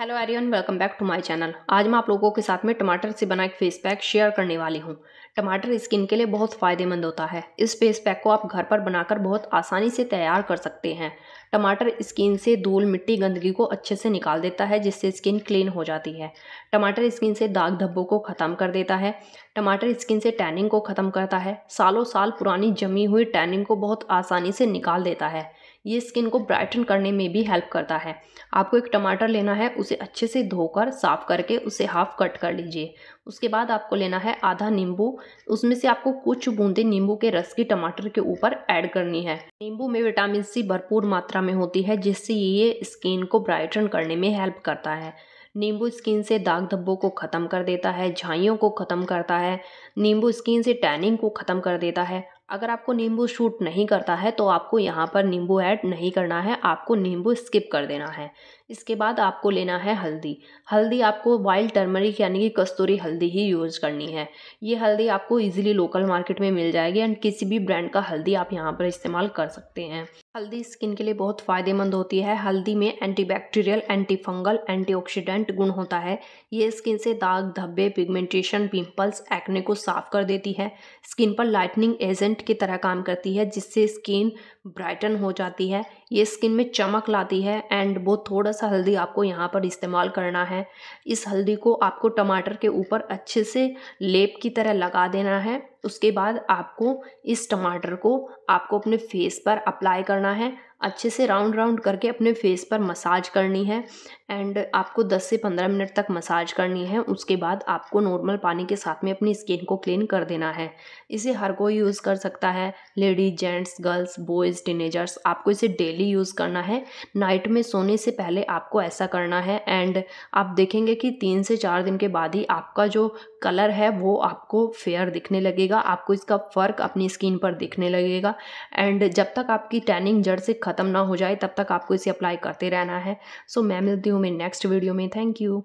hello एरियन welcome back to my channel आज मैं आप लोगों के साथ में टमाटर से बना एक फेस पैक शेयर करने वाली हूँ टमाटर स्किन के लिए बहुत फ़ायदेमंद होता है इस फेस पैक को आप घर पर बनाकर बहुत आसानी से तैयार कर सकते हैं टमाटर स्किन से धूल मिट्टी गंदगी को अच्छे से निकाल देता है जिससे स्किन क्लीन हो जाती है टमाटर स्किन से दाग धब्बों को ख़त्म कर देता है टमाटर स्किन से टैनिंग को ख़त्म करता है सालों साल पुरानी जमी हुई टैनिंग को बहुत आसानी से निकाल देता है ये स्किन को ब्राइटन करने में भी हेल्प करता है आपको एक टमाटर लेना है उसे अच्छे से धोकर साफ करके उसे हाफ कट कर लीजिए उसके बाद आपको लेना है आधा नींबू उसमें से आपको कुछ बूंदे नींबू के रस की टमाटर के ऊपर ऐड करनी है नींबू में विटामिन सी भरपूर मात्रा में होती है जिससे ये स्किन को ब्राइटन करने में हेल्प करता है नींबू स्किन से दाग धब्बों को ख़त्म कर देता है झाइयों को ख़त्म करता है नींबू स्किन से टैनिंग को ख़त्म कर देता है अगर आपको नींबू शूट नहीं करता है तो आपको यहाँ पर नींबू ऐड नहीं करना है आपको नींबू स्किप कर देना है इसके बाद आपको लेना है हल्दी हल्दी आपको वाइल्ड टर्मरिक यानी कि कस्तूरी हल्दी ही यूज़ करनी है ये हल्दी आपको इजीली लोकल मार्केट में मिल जाएगी एंड किसी भी ब्रांड का हल्दी आप यहाँ पर इस्तेमाल कर सकते हैं हल्दी स्किन के लिए बहुत फ़ायदेमंद होती है हल्दी में एंटीबैक्टीरियल एंटीफंगल एंटीऑक्सीडेंट गुण होता है ये स्किन से दाग धब्बे पिगमेंटेशन पिम्पल्स एक्ने को साफ कर देती है स्किन पर लाइटनिंग एजेंट की तरह काम करती है जिससे स्किन ब्राइटन हो जाती है ये स्किन में चमक लाती है एंड वो थोड़ा सा हल्दी आपको यहाँ पर इस्तेमाल करना है इस हल्दी को आपको टमाटर के ऊपर अच्छे से लेप की तरह लगा देना है उसके बाद आपको इस टमाटर को आपको अपने फेस पर अप्लाई करना है अच्छे से राउंड राउंड करके अपने फेस पर मसाज करनी है एंड आपको 10 से 15 मिनट तक मसाज करनी है उसके बाद आपको नॉर्मल पानी के साथ में अपनी स्किन को क्लीन कर देना है इसे हर कोई यूज़ कर सकता है ladies gents girls boys teenagers आपको इसे डेली यूज़ करना है नाइट में सोने से पहले आपको ऐसा करना है एंड आप देखेंगे कि तीन से चार दिन के बाद ही आपका जो कलर है वो आपको फेयर दिखने लगेगा लगेगा आपको इसका फ़र्क अपनी स्किन पर दिखने लगेगा एंड जब तक आपकी टैनिंग जड़ से ख़त्म ना हो जाए तब तक आपको इसे अप्लाई करते रहना है सो मैं मिलती हूँ मेरी नेक्स्ट वीडियो में थैंक यू